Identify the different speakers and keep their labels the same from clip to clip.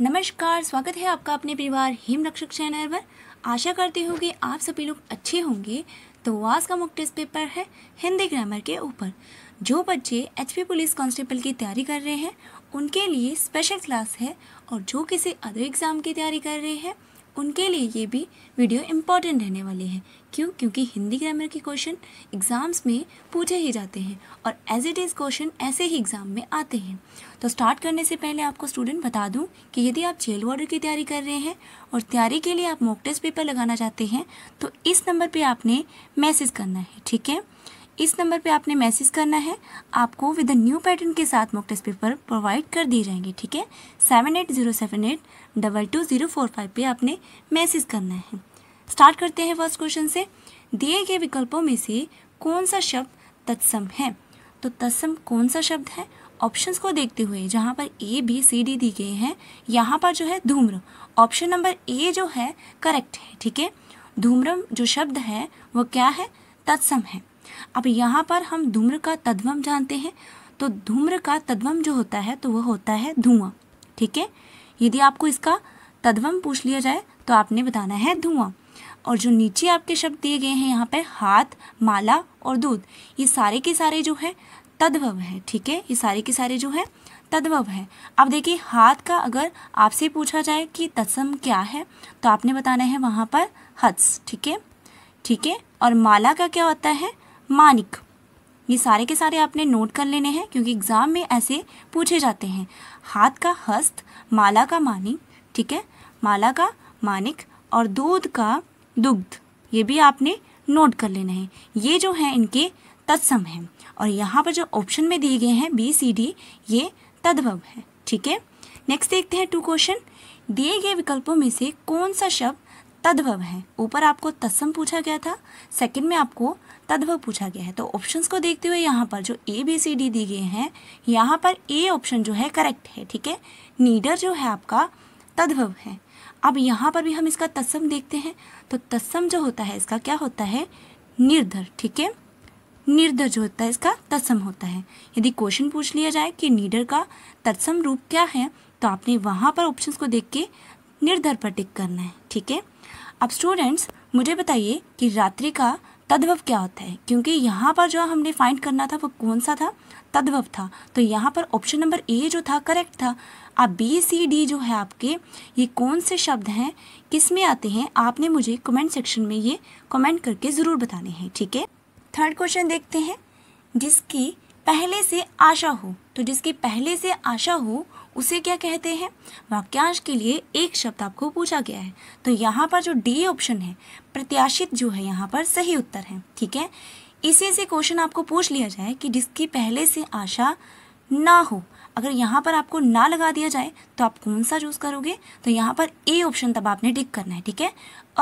Speaker 1: नमस्कार स्वागत है आपका अपने परिवार हिम रक्षक चैनल पर आशा करती हूँ कि आप सभी लोग अच्छे होंगे तो आज का मुख्य टेस्ट पेपर है हिंदी ग्रामर के ऊपर जो बच्चे एचपी पुलिस कांस्टेबल की तैयारी कर रहे हैं उनके लिए स्पेशल क्लास है और जो किसी अदर एग्ज़ाम की तैयारी कर रहे हैं उनके लिए ये भी वीडियो इम्पोर्टेंट रहने वाली है क्यों क्योंकि हिंदी ग्रामर के क्वेश्चन एग्ज़ाम्स में पूछे ही जाते हैं और एज इट इज़ क्वेश्चन ऐसे ही एग्ज़ाम में आते हैं तो स्टार्ट करने से पहले आपको स्टूडेंट बता दूं कि यदि आप जेल वार्डर की तैयारी कर रहे हैं और तैयारी के लिए आप मॉक टेस्ट पेपर लगाना चाहते हैं तो इस नंबर पर आपने मैसेज करना है ठीक है इस नंबर पर आपने मैसेज करना है आपको विद न्यू पैटर्न के साथ मॉक टेस्ट पेपर प्रोवाइड कर दिए जाएंगे ठीक है seven eight zero seven eight double two zero four five पर आपने मैसेज करना है स्टार्ट करते हैं फर्स्ट क्वेश्चन से दिए गए विकल्पों में से कौन सा शब्द तत्सम है तो तत्सम कौन सा शब्द है ऑप्शंस को देखते हुए जहाँ पर ए बी सी डी दी गए हैं यहाँ पर जो है धूम्र ऑप्शन नंबर ए जो है करेक्ट है ठीक है धूम्रम जो शब्द है वो क्या है तत्सम है अब यहाँ पर हम धूम्र का तद्वम जानते हैं तो धूम्र का तद्वम जो होता है तो वह होता है धुआं ठीक है यदि आपको इसका तद्वम पूछ लिया जाए तो आपने बताना है धुआं और जो नीचे आपके शब्द दिए गए हैं यहाँ पे हाथ माला और दूध ये सारे के सारे जो है तद्भव है ठीक है ये सारे के सारे जो है तद्भव है अब देखिए हाथ का अगर आपसे पूछा जाए कि तत्सम क्या है तो आपने बताना है वहाँ पर हत्स ठीक है ठीक है और माला का क्या होता है मानिक ये सारे के सारे आपने नोट कर लेने हैं क्योंकि एग्ज़ाम में ऐसे पूछे जाते हैं हाथ का हस्त माला का मानिक ठीक है माला का मानिक और दूध का दुग्ध ये भी आपने नोट कर लेना है ये जो है इनके तत्सम हैं और यहाँ पर जो ऑप्शन में दिए गए हैं बी सी डी ये तद्भव है ठीक है नेक्स्ट देखते हैं टू क्वेश्चन दिए गए विकल्पों में से कौन सा शब्द तद्भव है ऊपर आपको तत्सम पूछा गया था सेकंड में आपको तद्भव पूछा गया है तो ऑप्शंस को देखते हुए यहाँ पर जो ए बी सी डी दिए गए हैं यहाँ पर ए ऑप्शन जो है करेक्ट है ठीक है नीडर जो है आपका तद्भव है अब यहाँ पर भी हम इसका तत्सम देखते हैं तो तत्सम जो होता है इसका क्या होता है निर्धर ठीक है निर्धर जो होता है इसका तत्सम होता है यदि क्वेश्चन पूछ लिया जाए कि नीडर का तत्सम रूप क्या है तो आपने वहाँ पर ऑप्शंस को देख के निर्धर पर टिक करना है ठीक है अब स्टूडेंट्स मुझे बताइए कि रात्रि का तद्भव क्या होता है क्योंकि यहाँ पर जो हमने फाइंड करना था वो कौन सा था तद्भव था तो यहाँ पर ऑप्शन नंबर ए जो था करेक्ट था अब बी सी डी जो है आपके ये कौन से शब्द हैं किस में आते हैं आपने मुझे कमेंट सेक्शन में ये कमेंट करके ज़रूर बताने हैं ठीक है थर्ड क्वेश्चन देखते हैं जिसकी पहले से आशा हो तो जिसकी पहले से आशा हो उसे क्या कहते हैं वाक्यांश के लिए एक शब्द आपको पूछा गया है तो यहाँ पर जो डी ऑप्शन है प्रत्याशित जो है यहाँ पर सही उत्तर है ठीक है इसी से क्वेश्चन आपको पूछ लिया जाए कि जिसकी पहले से आशा ना हो अगर यहाँ पर आपको ना लगा दिया जाए तो आप कौन सा चूज़ करोगे तो यहाँ पर ए ऑप्शन तब आपने टिक करना है ठीक है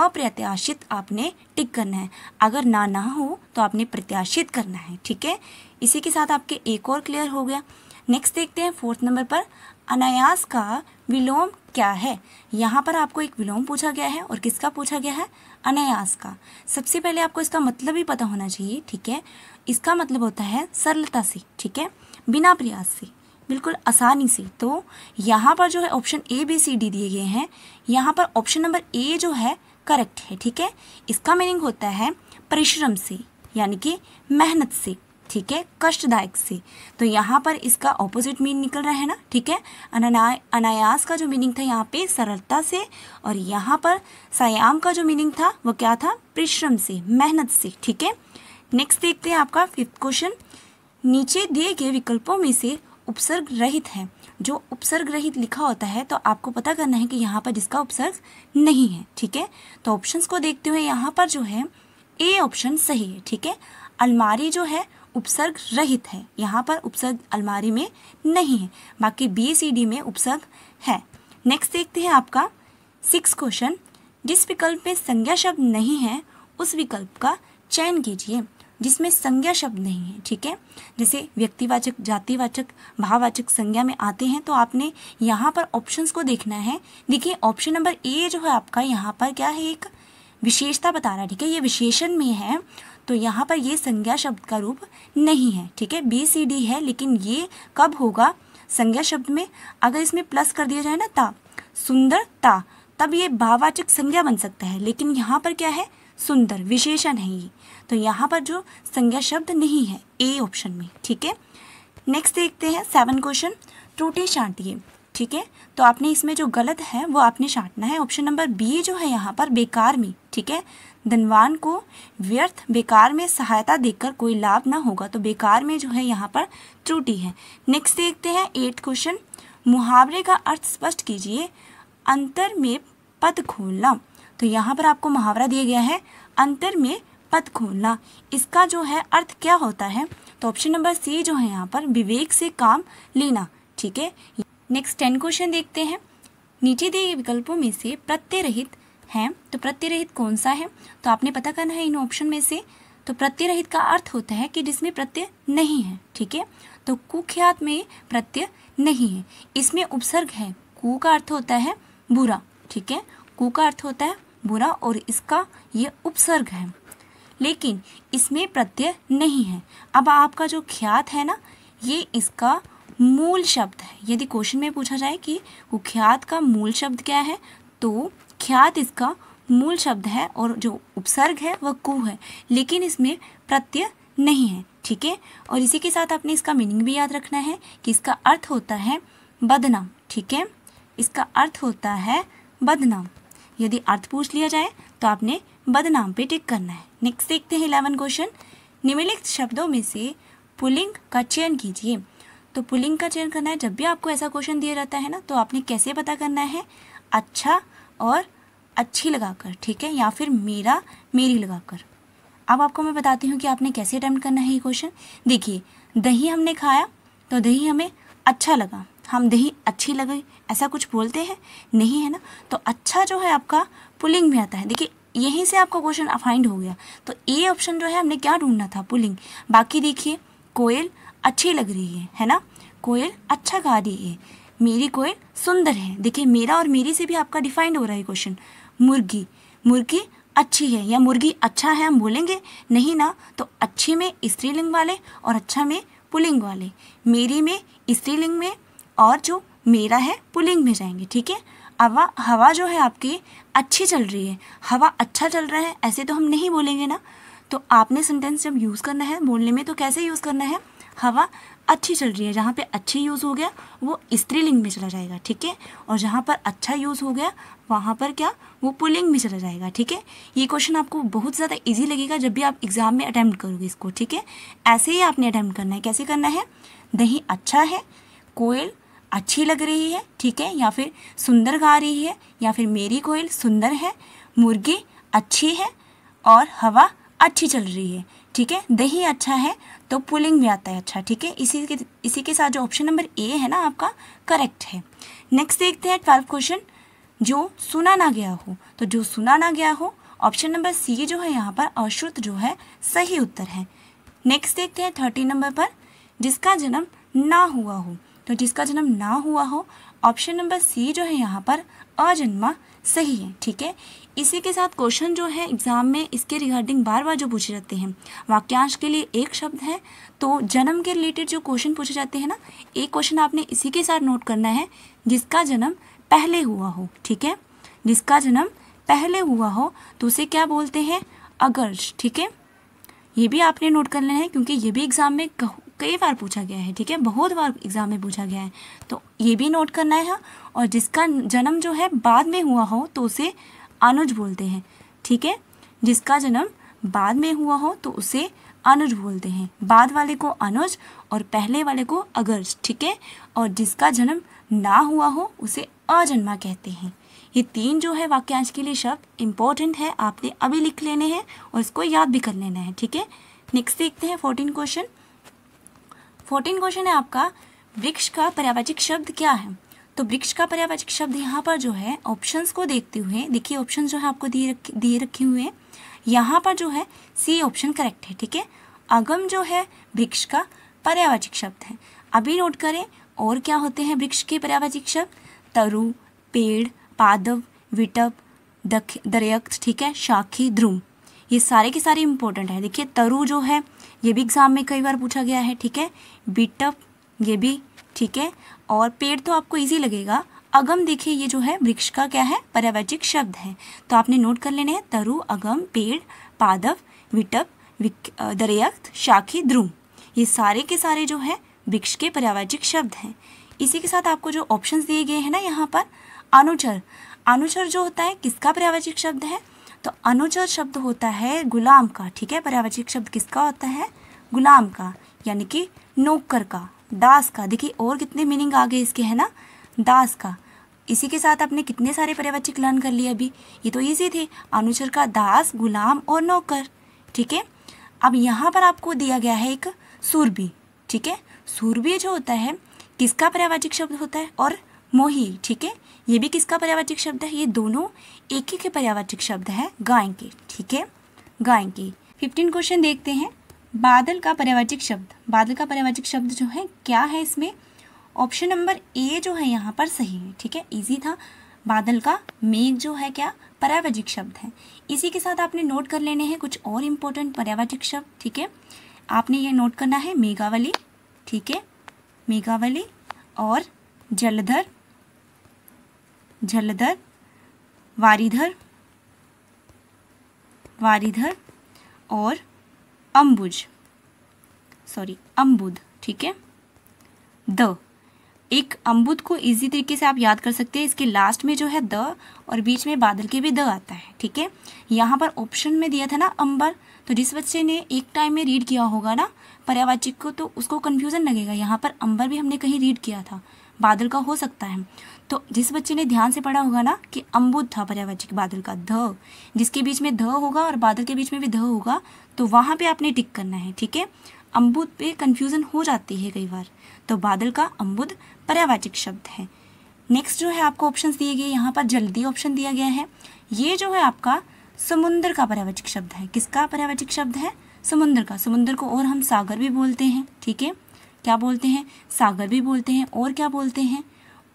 Speaker 1: अप्रत्याशित आपने टिक करना है अगर ना ना हो तो आपने प्रत्याशित करना है ठीक है इसी के साथ आपके एक और क्लियर हो गया नेक्स्ट देखते हैं फोर्थ नंबर पर अनायास का विलोम क्या है यहाँ पर आपको एक विलोम पूछा गया है और किसका पूछा गया है अनायास का सबसे पहले आपको इसका मतलब भी पता होना चाहिए ठीक है इसका मतलब होता है सरलता से ठीक है बिना प्रयास से बिल्कुल आसानी से तो यहाँ पर जो है option A B C D दिए गए हैं यहाँ पर ऑप्शन नंबर ए जो है करेक्ट है ठीक है इसका मीनिंग होता है परिश्रम से यानी कि मेहनत से ठीक है कष्टदायक से तो यहाँ पर इसका ऑपोजिट मीन निकल रहा है ना ठीक है अनाया अनायास का जो मीनिंग था यहाँ पे सरलता से और यहाँ पर सयाम का जो मीनिंग था वो क्या था परिश्रम से मेहनत से ठीक है नेक्स्ट देखते हैं आपका फिफ्थ क्वेश्चन नीचे दिए गए विकल्पों में से उपसर्ग रहित है जो उपसर्ग रहित लिखा होता है तो आपको पता करना है कि यहाँ पर जिसका उपसर्ग नहीं है ठीक है तो ऑप्शंस को देखते हुए यहाँ पर जो है ए ऑप्शन सही है ठीक है अलमारी जो है उपसर्ग रहित है यहाँ पर उपसर्ग अलमारी में नहीं है बाकी बी सी डी में उपसर्ग है नेक्स्ट देखते हैं आपका सिक्स क्वेश्चन जिस विकल्प में संज्ञा शब्द नहीं है उस विकल्प का चयन कीजिए जिसमें संज्ञा शब्द नहीं है ठीक है जैसे व्यक्तिवाचक जातिवाचक भाववाचक संज्ञा में आते हैं तो आपने यहाँ पर ऑप्शंस को देखना है देखिए ऑप्शन नंबर ए जो है आपका यहाँ पर क्या है एक विशेषता बता रहा है ठीक है ये विशेषण में है तो यहाँ पर ये संज्ञा शब्द का रूप नहीं है ठीक है बी सी डी है लेकिन ये कब होगा संज्ञा शब्द में अगर इसमें प्लस कर दिया जाए ना ता सुंदरता तब ये भाववाचक संज्ञा बन सकता है लेकिन यहाँ पर क्या है सुंदर विशेषण है ये तो यहाँ पर जो संज्ञा शब्द नहीं है ए ऑप्शन में ठीक है नेक्स्ट देखते हैं सेवन क्वेश्चन टूटे छाटिए ठीक है तो आपने इसमें जो गलत है वो आपने छाटना है ऑप्शन नंबर बी जो है यहाँ पर बेकार में ठीक है धनवान को व्यर्थ बेकार में सहायता देकर कोई लाभ ना होगा तो बेकार में जो है यहाँ पर त्रुटि है नेक्स्ट देखते हैं एट क्वेश्चन मुहावरे का अर्थ स्पष्ट कीजिए अंतर में पद खोलना तो यहाँ पर आपको मुहावरा दिया गया है अंतर में पद खोलना इसका जो है अर्थ क्या होता है तो ऑप्शन नंबर सी जो है यहाँ पर विवेक से काम लेना ठीक है नेक्स्ट टेन क्वेश्चन देखते हैं नीचे दिए विकल्पों में से प्रत्यय रहित हैं तो प्रत्यय रहित कौन सा है तो आपने पता करना है इन ऑप्शन में से तो प्रत्यय रहित का अर्थ होता है कि जिसमें प्रत्यय नहीं है ठीक है तो कुख्यात में प्रत्यय नहीं है इसमें उपसर्ग है कु का अर्थ होता है बुरा ठीक है कु का अर्थ होता है बुरा और इसका ये उपसर्ग है लेकिन इसमें प्रत्यय नहीं है अब आपका जो ख्यात है ना ये इसका मूल शब्द है यदि क्वेश्चन में पूछा जाए कि कुख्यात का मूल शब्द क्या है तो ख्यात इसका मूल शब्द है और जो उपसर्ग है वह कु है लेकिन इसमें प्रत्यय नहीं है ठीक है और इसी के साथ आपने इसका मीनिंग भी याद रखना है कि इसका अर्थ होता है बदनाम ठीक है इसका अर्थ होता है बदनाम यदि अर्थ पूछ लिया जाए तो आपने बदनाम पे टिक करना है नेक्स्ट देखते हैं इलेवन क्वेश्चन निम्नलिखित शब्दों में से पुलिंग का चयन कीजिए तो पुलिंग का चयन करना है जब भी आपको ऐसा क्वेश्चन दिया जाता है ना तो आपने कैसे पता करना है अच्छा और अच्छी लगाकर ठीक है या फिर मेरा मेरी लगाकर अब आपको मैं बताती हूँ कि आपने कैसे अटैम्प्ट करना है ये क्वेश्चन देखिए दही हमने खाया तो दही हमें अच्छा लगा हम दही अच्छी लगी ऐसा कुछ बोलते हैं नहीं है ना तो अच्छा जो है आपका पुलिंग में आता है देखिए यहीं से आपका क्वेश्चन फाइंड हो गया तो ए ऑप्शन जो है हमने क्या ढूंढना था पुलिंग बाकी देखिए कोयल अच्छी लग रही है है ना कोयल अच्छा गा रही है मेरी कोयल सुंदर है देखिए मेरा और मेरी से भी आपका डिफाइंड हो रहा है क्वेश्चन मुर्गी मुर्गी अच्छी है या मुर्गी अच्छा है हम बोलेंगे नहीं ना तो अच्छे में स्त्रीलिंग वाले और अच्छा में पुलिंग वाले मेरी में स्त्रीलिंग में और जो मेरा है पुलिंग में जाएंगे ठीक है हवा हवा जो है आपकी अच्छी चल रही है हवा अच्छा चल रहा है ऐसे तो हम नहीं बोलेंगे ना तो आपने सेंटेंस जब यूज़ करना है बोलने में तो कैसे यूज़ करना है हवा अच्छी चल रही है जहाँ पे अच्छी यूज़ हो गया वो स्त्रीलिंग में चला जाएगा ठीक है और जहाँ पर अच्छा यूज़ हो गया वहाँ पर क्या वो पुलिंग में चला जाएगा ठीक है ये क्वेश्चन आपको बहुत ज़्यादा इजी लगेगा जब भी आप एग्ज़ाम में अटैम्प्ट करोगे इसको ठीक है ऐसे ही आपने अटैम्प्ट करना है कैसे करना है दही अच्छा है कोयल अच्छी लग रही है ठीक है या फिर सुंदर गा रही है या फिर मेरी कोयल सुंदर है मुर्गी अच्छी है और हवा अच्छी चल रही है ठीक है दही अच्छा है तो पुलिंग भी आता है अच्छा ठीक है इसी के इसी के साथ जो ऑप्शन नंबर ए है ना आपका करेक्ट है नेक्स्ट देखते हैं ट्वेल्व क्वेश्चन जो सुना ना गया हो तो जो सुना ना गया हो ऑप्शन नंबर सी जो है यहाँ पर अश्रुत जो है सही उत्तर है नेक्स्ट देखते हैं थर्टीन नंबर पर जिसका जन्म ना हुआ हो तो जिसका जन्म ना हुआ हो ऑप्शन नंबर सी जो है यहाँ पर अजन्मा सही है ठीक है इसी के साथ क्वेश्चन जो है एग्जाम में इसके रिगार्डिंग बार बार जो पूछे जाते हैं वाक्यांश के लिए एक शब्द है तो जन्म के रिलेटेड जो क्वेश्चन पूछे जाते हैं ना एक क्वेश्चन आपने इसी के साथ नोट करना है जिसका जन्म पहले हुआ हो ठीक है जिसका जन्म पहले हुआ हो तो उसे क्या बोलते हैं अगर्ज ठीक है ये भी आपने नोट कर लेना है क्योंकि ये भी एग्जाम में कई बार पूछा गया है ठीक है बहुत बार एग्ज़ाम में पूछा गया है तो ये भी नोट करना है और जिसका जन्म जो है बाद में हुआ हो तो उसे अनुज बोलते हैं ठीक है जिसका जन्म बाद में हुआ हो तो उसे अनुज बोलते हैं बाद वाले को अनुज और पहले वाले को अगर्ज ठीक है और जिसका जन्म ना हुआ हो उसे अजन्मा कहते हैं ये तीन जो है वाक्यांश के लिए शब्द इम्पॉर्टेंट है आपने अभी लिख लेने हैं और इसको याद भी कर लेना है ठीक है नेक्स्ट देखते हैं फोर्टीन क्वेश्चन फोर्टीन क्वेश्चन है आपका वृक्ष का पर्यावाचिक शब्द क्या है तो वृक्ष का पर्यावाचिक शब्द यहाँ पर जो है ऑप्शंस को देखते हुए देखिए ऑप्शन जो है आपको दिए दिए रखे हुए हैं यहाँ पर जो है सी ऑप्शन करेक्ट है ठीक है अगम जो है वृक्ष का पर्यावाचिक शब्द है अभी नोट करें और क्या होते हैं वृक्ष के पर्यावाचिक शब्द तरु पेड़ पादव विटप दख दरयक्त ठीक है शाखी ध्रुम ये सारे के सारे इंपॉर्टेंट है देखिए तरु जो है ये भी एग्जाम में कई बार पूछा गया है ठीक है बीटअप ये भी ठीक है और पेड़ तो आपको इजी लगेगा अगम देखिए ये जो है वृक्ष का क्या है पर्यावरचिक शब्द है तो आपने नोट कर लेने हैं तरु अगम पेड़ पादव विटप दरयक्त शाखी ध्रुव ये सारे के सारे जो है वृक्ष के पर्यावरचिक शब्द हैं इसी के साथ आपको जो ऑप्शंस दिए गए हैं ना यहाँ पर अनुचर अनुचर जो होता है किसका पर्यावरचिक शब्द है तो अनुचर शब्द होता है गुलाम का ठीक है पर्यावरचिक शब्द किसका होता है गुलाम का यानी कि नौकर का दास का देखिए और कितने मीनिंग आ गए इसके है ना दास का इसी के साथ आपने कितने सारे पर्यावचक लर्न कर लिए अभी ये तो ईजी थे अनुचर का दास गुलाम और नौकर ठीक है अब यहाँ पर आपको दिया गया है एक सूरबी ठीक है सूरबी जो होता है किसका पर्यावाचिक शब्द होता है और मोही ठीक है ये भी किसका पर्यावाचिक शब्द है ये दोनों एक ही के पर्यावाचिक शब्द है गाय के ठीक है गाय के फिफ्टीन क्वेश्चन देखते हैं बादल का पर्यावाचिक शब्द बादल का पर्यावाचिक शब्द जो है क्या है इसमें ऑप्शन नंबर ए जो है यहाँ पर सही है ठीक है इजी था बादल का मेघ जो है क्या पर्यावाचिक शब्द है इसी के साथ आपने नोट कर लेने हैं कुछ और इम्पोर्टेंट पर्यावाचिक शब्द ठीक है आपने ये नोट करना है मेघावली ठीक है मेघावली और जलधर जलधर वारीधर वारीधर और अम्बुज सॉरी अम्बुद ठीक है द एक अम्बुद को इजी तरीके से आप याद कर सकते हैं इसके लास्ट में जो है द और बीच में बादल के भी द आता है ठीक है यहाँ पर ऑप्शन में दिया था ना अंबर तो जिस बच्चे ने एक टाइम में रीड किया होगा ना पर्यावाचिक को तो उसको कन्फ्यूज़न लगेगा यहाँ पर अंबर भी हमने कहीं रीड किया था बादल का हो सकता है तो जिस बच्चे ने ध्यान से पढ़ा होगा ना कि अम्बुद था पर्यावाची बादल का ध जिसके बीच में ध होगा और बादल के बीच में भी ध होगा तो वहाँ पे आपने टिक करना है ठीक है अम्बुद पे कन्फ्यूज़न हो जाती है कई बार तो बादल का अम्बुद पर्यावाचिक शब्द है नेक्स्ट जो है आपको ऑप्शन दिए गए यहाँ पर जल्दी ऑप्शन दिया गया है ये जो है आपका समुन्द्र का पर्यावाचिक शब्द है किसका पर्यावाचिक शब्द है समुन्द्र का समुन्द्र को और हम सागर भी बोलते हैं ठीक है क्या बोलते हैं सागर भी बोलते हैं और क्या बोलते हैं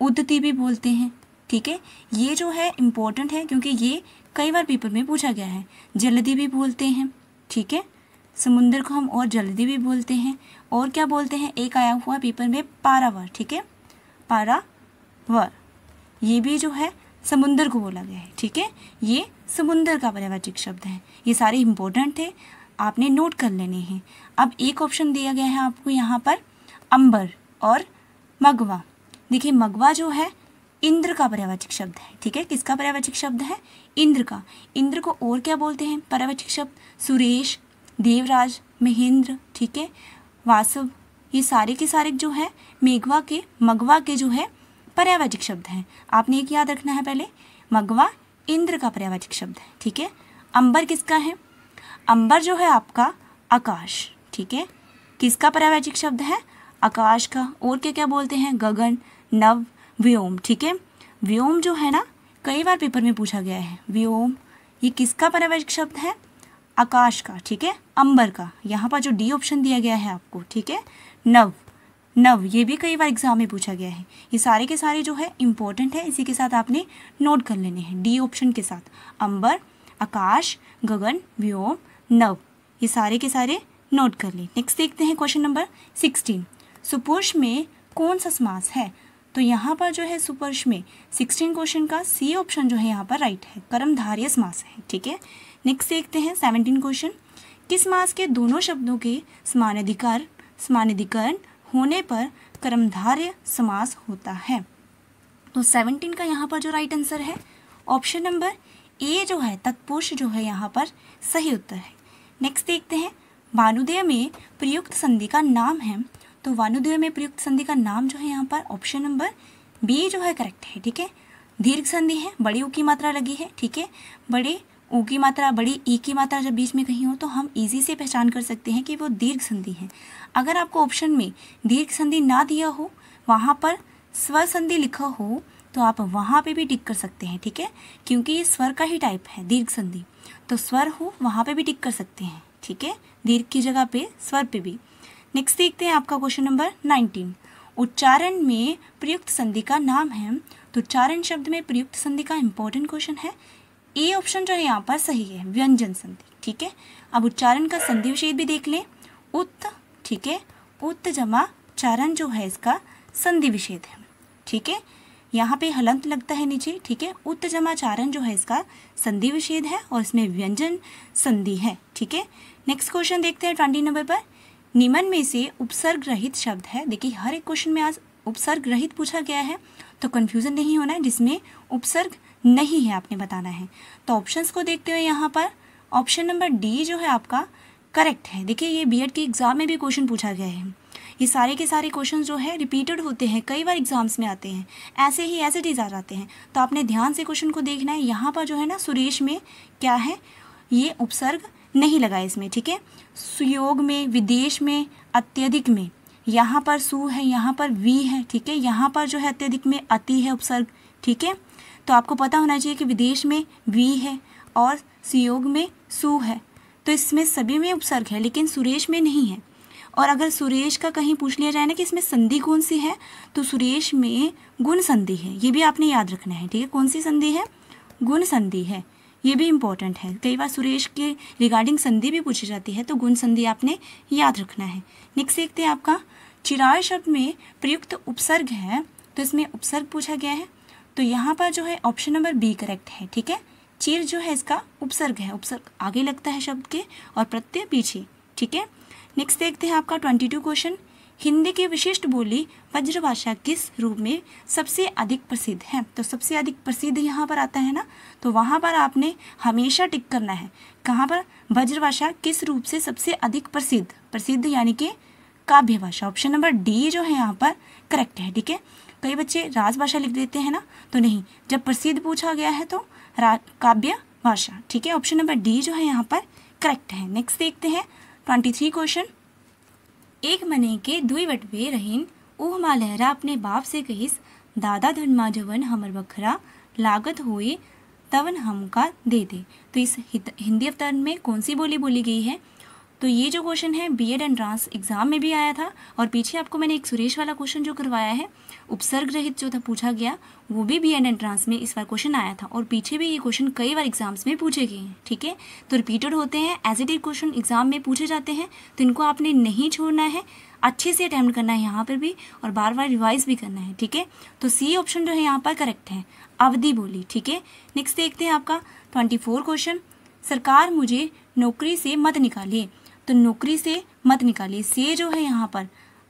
Speaker 1: उदती भी बोलते हैं ठीक है ये जो है इम्पोर्टेंट है क्योंकि ये कई बार पेपर में पूछा गया है जल्दी भी बोलते हैं ठीक है समुंदर को हम और जल्दी भी बोलते हैं और क्या बोलते हैं एक आया हुआ पेपर में पारावर ठीक है पारावर ये भी जो है समुंदर को बोला गया है ठीक है ये समुंदर का पर्यावरिक शब्द है ये सारे इम्पोर्टेंट थे आपने नोट कर लेने हैं अब एक ऑप्शन दिया गया है आपको यहाँ पर अंबर और मगवा देखिए मगवा जो है इंद्र का पर्यावाचक शब्द है ठीक है किसका पर्यावाचक शब्द है इंद्र का इंद्र को और क्या बोलते हैं पर्यावाचक शब्द सुरेश देवराज महेंद्र ठीक है वासव ये सारे के सारे जो है मेघवा के मगवा के जो है पर्यावाचक शब्द हैं आपने एक याद रखना है पहले मगवा इंद्र का पर्यावाचक शब्द है ठीक है अंबर किसका है अंबर जो है आपका आकाश ठीक है किसका पर्यावाचक शब्द है आकाश का और क्या क्या बोलते हैं गगन नव व्योम ठीक है व्योम जो है ना कई बार पेपर में पूछा गया है व्योम ये किसका परिवैज्ञ शब्द है आकाश का ठीक है अंबर का यहाँ पर जो डी ऑप्शन दिया गया है आपको ठीक है नव नव ये भी कई बार एग्जाम में पूछा गया है ये सारे के सारे जो है इम्पोर्टेंट है इसी के साथ आपने नोट कर लेने हैं डी ऑप्शन के साथ अंबर आकाश गगन व्योम नव ये सारे के सारे नोट कर लें नेक्स्ट देखते हैं क्वेश्चन नंबर सिक्सटीन सुपुरुष में कौन सा समास है तो यहाँ पर जो है सुपुरुष में सिक्सटीन क्वेश्चन का सी ऑप्शन जो है यहाँ पर राइट है कर्मधार्य समास है ठीक है नेक्स्ट देखते हैं सेवनटीन क्वेश्चन किस मास के दोनों शब्दों के समान अधिकार समानाधिकरण होने पर कर्मधार्य समास होता है तो सेवनटीन का यहाँ पर जो राइट आंसर है ऑप्शन नंबर ए जो है तत्पुरुष जो है यहाँ पर सही उत्तर है नेक्स्ट देखते हैं भानुदेय में प्रयुक्त संधि का नाम है तो वानुदेव में प्रयुक्त संधि का नाम जो है यहाँ पर ऑप्शन नंबर बी जो है करेक्ट है ठीक है दीर्घ संधि है बड़ी ऊ की मात्रा लगी है ठीक है बड़े ऊ की मात्रा बड़ी ई e की मात्रा जब बीच में कहीं हो तो हम इजी से पहचान कर सकते हैं कि वो दीर्घ संधि है अगर आपको ऑप्शन में दीर्घ संधि ना दिया हो वहाँ पर स्वर संधि लिखा हो तो आप वहाँ पे भी टिक कर सकते हैं ठीक है क्योंकि ये स्वर का ही टाइप है दीर्घ संधि तो स्वर हो वहाँ पे भी टिक कर सकते हैं ठीक है दीर्घ की जगह पे स्वर पे भी नेक्स्ट देखते हैं आपका क्वेश्चन नंबर नाइनटीन उच्चारण में प्रयुक्त संधि का नाम है तो उच्चारण शब्द में प्रयुक्त संधि का इंपॉर्टेंट क्वेश्चन है ए ऑप्शन जो है यहाँ पर सही है व्यंजन संधि ठीक है अब उच्चारण का संधि विषेद भी देख लें उत्त ठीक है उत्त जमा चारण जो है इसका संधि विषेद है ठीक है यहाँ पे हलंत लगता है नीचे ठीक है उत्त जमा चारण जो है इसका संधि विषेद है और इसमें व्यंजन संधि है ठीक है नेक्स्ट क्वेश्चन देखते हैं ट्वेंटी नंबर पर निमन में से उपसर्ग रहित शब्द है देखिए हर एक क्वेश्चन में आज उपसर्ग रहित पूछा गया है तो कन्फ्यूज़न नहीं होना है जिसमें उपसर्ग नहीं है आपने बताना है तो ऑप्शंस को देखते हुए यहाँ पर ऑप्शन नंबर डी जो है आपका करेक्ट है देखिए ये बीएड के एग्ज़ाम में भी क्वेश्चन पूछा गया है ये सारे के सारे क्वेश्चन जो है रिपीटेड होते हैं कई बार एग्जाम्स में आते हैं ऐसे ही ऐसे डीज आ जाते हैं तो आपने ध्यान से क्वेश्चन को देखना है यहाँ पर जो है ना सुरेश में क्या है ये उपसर्ग नहीं लगा इसमें ठीक है सुयोग में विदेश में अत्यधिक में यहाँ पर सु है यहाँ पर वी है ठीक है यहाँ पर जो है अत्यधिक में अति है उपसर्ग ठीक है तो आपको पता होना चाहिए कि विदेश में वी है और सुयोग में सु है तो इसमें सभी में उपसर्ग है लेकिन सुरेश में नहीं है और अगर सुरेश का कहीं पूछ लिया जाए ना कि इसमें संधि कौन सी है तो सुरेश में गुण संधि है ये भी आपने याद रखना है ठीक है कौन सी संधि है गुण संधि है ये भी इम्पॉर्टेंट है कई बार सुरेश के रिगार्डिंग संधि भी पूछी जाती है तो गुण संधि आपने याद रखना है नेक्स्ट देखते हैं आपका चिराय शब्द में प्रयुक्त उपसर्ग है तो इसमें उपसर्ग पूछा गया है तो यहाँ पर जो है ऑप्शन नंबर बी करेक्ट है ठीक है चिर जो है इसका उपसर्ग है उपसर्ग आगे लगता है शब्द के और प्रत्यय पीछे ठीक है नेक्स्ट देखते हैं आपका ट्वेंटी टू क्वेश्चन हिंदी की विशिष्ट बोली वज्रभाषा किस रूप में सबसे अधिक प्रसिद्ध है तो सबसे अधिक प्रसिद्ध यहाँ पर आता है ना तो वहाँ पर आपने हमेशा टिक करना है कहाँ पर वज्रभाषा किस रूप से सबसे अधिक प्रसिद्ध प्रसिद्ध यानी कि काव्य भाषा ऑप्शन नंबर डी जो है यहाँ पर करेक्ट है ठीक है कई बच्चे राजभाषा लिख देते हैं ना तो नहीं जब प्रसिद्ध पूछा गया है तो काव्य भाषा ठीक है ऑप्शन नंबर डी जो है यहाँ पर करेक्ट है नेक्स्ट देखते हैं ट्वेंटी थ्री क्वेश्चन एक मने के दुई बटवे रहिन ऊह माँ लहरा अपने बाप से कहिस दादा धन माँ जवन हमर बखरा लागत हुए तवन हमका दे दे तो इस हिंदी अवतरण में कौन सी बोली बोली गई है तो ये जो क्वेश्चन है बी एड एंट्रांस एग्जाम में भी आया था और पीछे आपको मैंने एक सुरेश वाला क्वेश्चन जो करवाया है उपसर्ग रहित जो था पूछा गया वो भी बी एड एंट्रांस में इस बार क्वेश्चन आया था और पीछे भी ये क्वेश्चन कई बार एग्जाम्स में पूछे गए हैं ठीक है तो रिपीटेड होते हैं as it is question exam में पूछे जाते हैं तो इनको आपने नहीं छोड़ना है अच्छे से अटैम्प्ट करना है यहाँ पर भी और बार बार रिवाइज भी करना है ठीक है तो सी ऑप्शन जो है यहाँ पर करेक्ट है अवधि बोली ठीक है नेक्स्ट देखते हैं आपका ट्वेंटी फोर क्वेश्चन सरकार मुझे नौकरी से मत निकालिए तो नौकरी से मत निकालिए से जो है यहाँ पर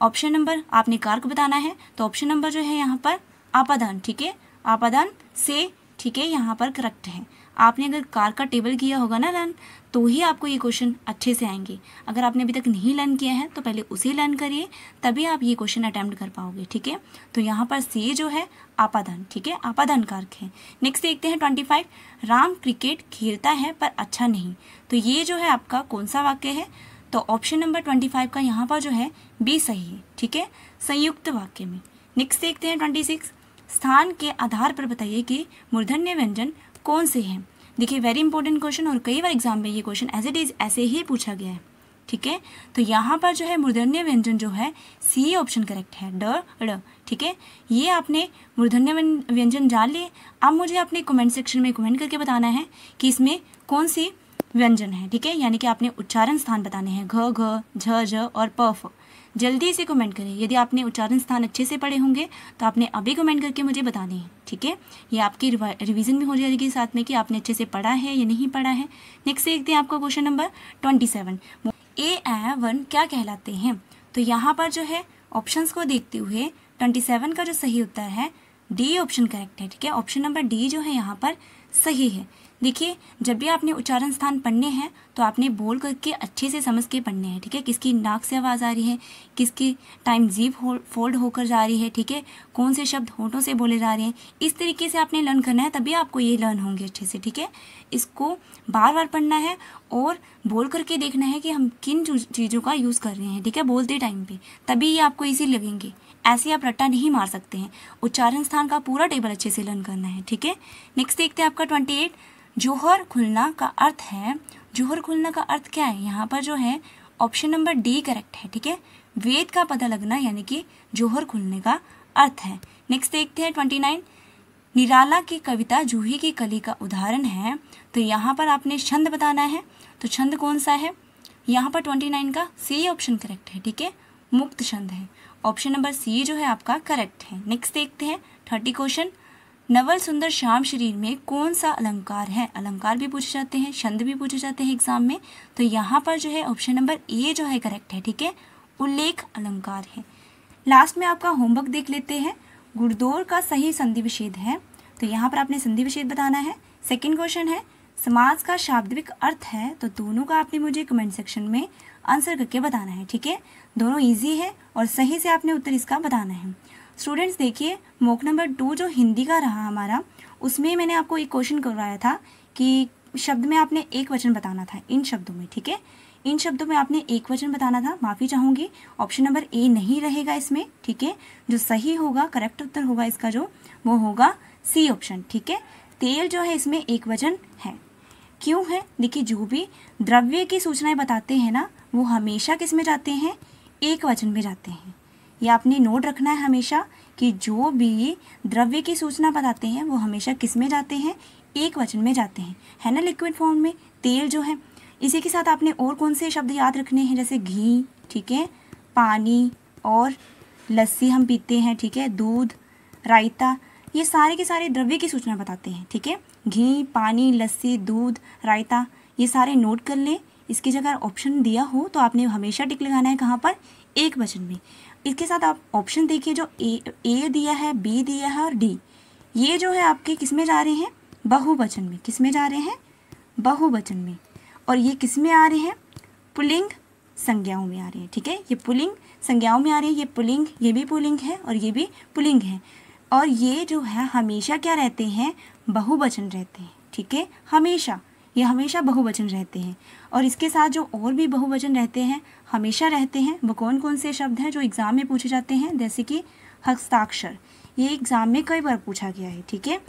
Speaker 1: ऑप्शन नंबर आपने कारक बताना है तो ऑप्शन नंबर जो है यहाँ पर आपादान ठीक है आपादान से ठीक है यहाँ पर करेक्ट है आपने अगर कार का टेबल किया होगा ना लर्न तो ही आपको ये क्वेश्चन अच्छे से आएंगे अगर आपने अभी तक नहीं लर्न किया है तो पहले उसे लर्न करिए तभी आप ये क्वेश्चन अटैम्प्ट कर पाओगे ठीक है तो यहाँ पर से जो है आपादान ठीक है आपादान कारक है नेक्स्ट देखते हैं ट्वेंटी फाइव राम क्रिकेट खेलता है पर अच्छा नहीं तो ये जो है आपका कौन सा वाक्य है तो ऑप्शन नंबर ट्वेंटी फाइव का यहाँ पर जो है बी सही है ठीक है संयुक्त वाक्य में नेक्स्ट देखते हैं ट्वेंटी सिक्स स्थान के आधार पर बताइए कि मूर्धन्य व्यंजन कौन से हैं देखिए वेरी इंपॉर्टेंट क्वेश्चन और कई बार एग्जाम में ये क्वेश्चन एज इट इज़ ऐसे ही पूछा गया है ठीक है तो यहाँ पर जो है मूर्धन्य व्यंजन जो है सी ऑप्शन करेक्ट है ड ड ठीक है ये आपने मूर्धन्य व्यंजन जान लिए अब मुझे अपने कमेंट सेक्शन में कमेंट करके बताना है कि इसमें कौन सी व्यंजन है ठीक है यानी कि आपने उच्चारण स्थान बताने हैं घ घ झ झ और प फ जल्दी से कमेंट करें यदि आपने उच्चारण स्थान अच्छे से पढ़े होंगे तो आपने अभी कमेंट करके मुझे बता दें ठीक है ये आपकी रिवीजन भी हो जाएगी साथ में कि आपने अच्छे से पढ़ा है या नहीं पढ़ा है नेक्स्ट देखते हैं आपका question number twenty seven A A one क्या कहलाते हैं तो यहाँ पर जो है ऑप्शन को देखते हुए ट्वेंटी सेवन का जो सही उत्तर है डी ऑप्शन करेक्ट है ठीक है ऑप्शन नंबर डी जो है यहाँ पर सही है देखिए जब भी आपने उच्चारण स्थान पढ़ने हैं तो आपने बोल करके अच्छे से समझ के पढ़ने हैं ठीक है किसकी नाक से आवाज़ आ रही है किसकी टाइम जीप हो, फोल्ड होकर जा रही है ठीक है कौन से शब्द होठों से बोले जा रहे हैं इस तरीके से आपने लर्न करना है तभी आपको ये लर्न होंगे अच्छे से ठीक है इसको बार बार पढ़ना है और बोल करके देखना है कि हम किन चीज़ों का यूज़ कर रहे हैं ठीक है बोलते टाइम पर तभी ये आपको ईजी लगेंगे ऐसे आप रट्टा नहीं मार सकते हैं उच्चारण स्थान का पूरा टेबल अच्छे से लर्न करना है ठीक है नेक्स्ट देखते हैं आपका ट्वेंटी एट जोहर खुलना का अर्थ है जोहर खुलना का अर्थ क्या है यहाँ पर जो है ऑप्शन नंबर डी करेक्ट है ठीक है वेद का पता लगना यानी कि जोहर खुलने का अर्थ है नेक्स्ट देखते हैं ट्वेंटी नाइन निराला की कविता जूही की कली का उदाहरण है तो यहाँ पर आपने छंद बताना है तो छंद कौन सा है यहाँ पर ट्वेंटी नाइन का सी ऑप्शन करेक्ट है ठीक है मुक्त छंद है ऑप्शन नंबर सी जो है आपका करेक्ट है नेक्स्ट देखते हैं थर्टी क्वेश्चन नवल सुंदर श्याम शरीर में कौन सा अलंकार है अलंकार भी पूछे जाते हैं छंद भी पूछे जाते हैं एग्जाम में तो यहाँ पर जो है ऑप्शन नंबर ए जो है करेक्ट है ठीक है उल्लेख अलंकार है लास्ट में आपका होमवर्क देख लेते हैं गुड़दौर का सही संधि विषेद है तो यहाँ पर आपने संधि विषेद बताना है सेकेंड क्वेश्चन है समाज का शाब्दिक अर्थ है तो दोनों का आपने मुझे कमेंट सेक्शन में आंसर करके बताना है ठीक है दोनों इजी है और सही से आपने उत्तर इसका बताना है स्टूडेंट्स देखिए मोक नंबर टू जो हिंदी का रहा हमारा उसमें मैंने आपको एक क्वेश्चन करवाया था कि शब्द में आपने एक वचन बताना था इन शब्दों में ठीक है इन शब्दों में आपने एक वचन बताना था माफ़ी चाहूँगी ऑप्शन नंबर ए नहीं रहेगा इसमें ठीक है जो सही होगा करेक्ट उत्तर होगा इसका जो वो होगा सी ऑप्शन ठीक है तेल जो है इसमें एक वचन है क्यों है देखिए जो भी द्रव्य की सूचनाएं बताते हैं ना वो हमेशा किस में जाते हैं एक वचन में जाते हैं ये आपने नोट रखना है हमेशा कि जो भी द्रव्य की सूचना बताते हैं वो हमेशा किस में जाते हैं एक वचन में जाते हैं है ना लिक्विड फॉर्म में तेल जो है इसी के साथ आपने और कौन से शब्द याद रखने हैं जैसे घी ठीक है पानी और लस्सी हम पीते हैं ठीक है दूध रायता ये सारे के सारे द्रव्य की सूचना बताते हैं ठीक है घी पानी लस्सी दूध रायता ये सारे नोट कर लें इसकी जगह ऑप्शन दिया हो तो आपने हमेशा टिक लगाना है कहाँ पर एक वचन में इसके साथ आप ऑप्शन देखिए जो ए ए दिया है बी दिया है और डी ये जो है आपके किस में जा रहे हैं बहुवचन में किस में जा रहे हैं बहुवचन में और ये किस में आ रहे हैं पुलिंग संज्ञाओं में आ रहे हैं ठीक है ये पुलिंग संज्ञाओं में आ रहे हैं ये पुलिंग ये भी पुलिंग है और ये भी पुलिंग है और ये जो है हमेशा क्या रहते हैं बहुवचन रहते हैं ठीक है हमेशा ये हमेशा बहुवचन रहते हैं और इसके साथ जो और भी बहुवचन रहते हैं हमेशा रहते हैं वो कौन कौन से शब्द हैं जो एग्ज़ाम में पूछे जाते हैं जैसे कि हस्ताक्षर ये एग्ज़ाम में कई बार पूछा गया है ठीक है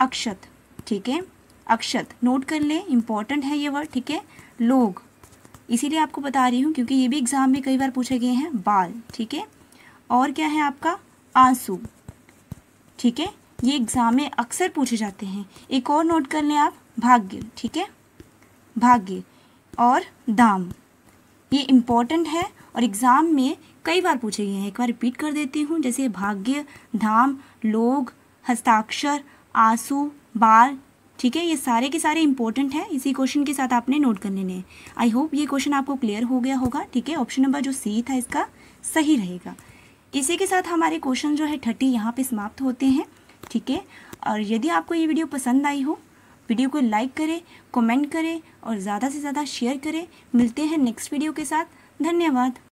Speaker 1: अक्षत ठीक है अक्षत नोट कर लें इम्पॉर्टेंट है ये वर्ड ठीक है लोग इसीलिए आपको बता रही हूँ क्योंकि ये भी एग्ज़ाम में कई बार पूछे गए हैं बाल ठीक है और क्या है आपका आंसू ठीक है ये एग्ज़ाम में अक्सर पूछे जाते हैं एक और नोट कर लें आप भाग्य ठीक है भाग्य और दाम ये इम्पॉर्टेंट है और एग्ज़ाम में कई बार पूछे गए हैं एक बार रिपीट कर देती हूँ जैसे भाग्य धाम लोग हस्ताक्षर आंसू बाल ठीक है ये सारे के सारे इंपॉर्टेंट हैं इसी क्वेश्चन के साथ आपने नोट लेने हैं आई होप ये क्वेश्चन आपको क्लियर हो गया होगा ठीक है ऑप्शन नंबर जो सी था इसका सही रहेगा इसी के साथ हमारे क्वेश्चन जो है थर्टी यहाँ पर समाप्त होते हैं ठीक है और यदि आपको ये वीडियो पसंद आई हो वीडियो को लाइक करें कमेंट करें और ज़्यादा से ज़्यादा शेयर करें मिलते हैं नेक्स्ट वीडियो के साथ धन्यवाद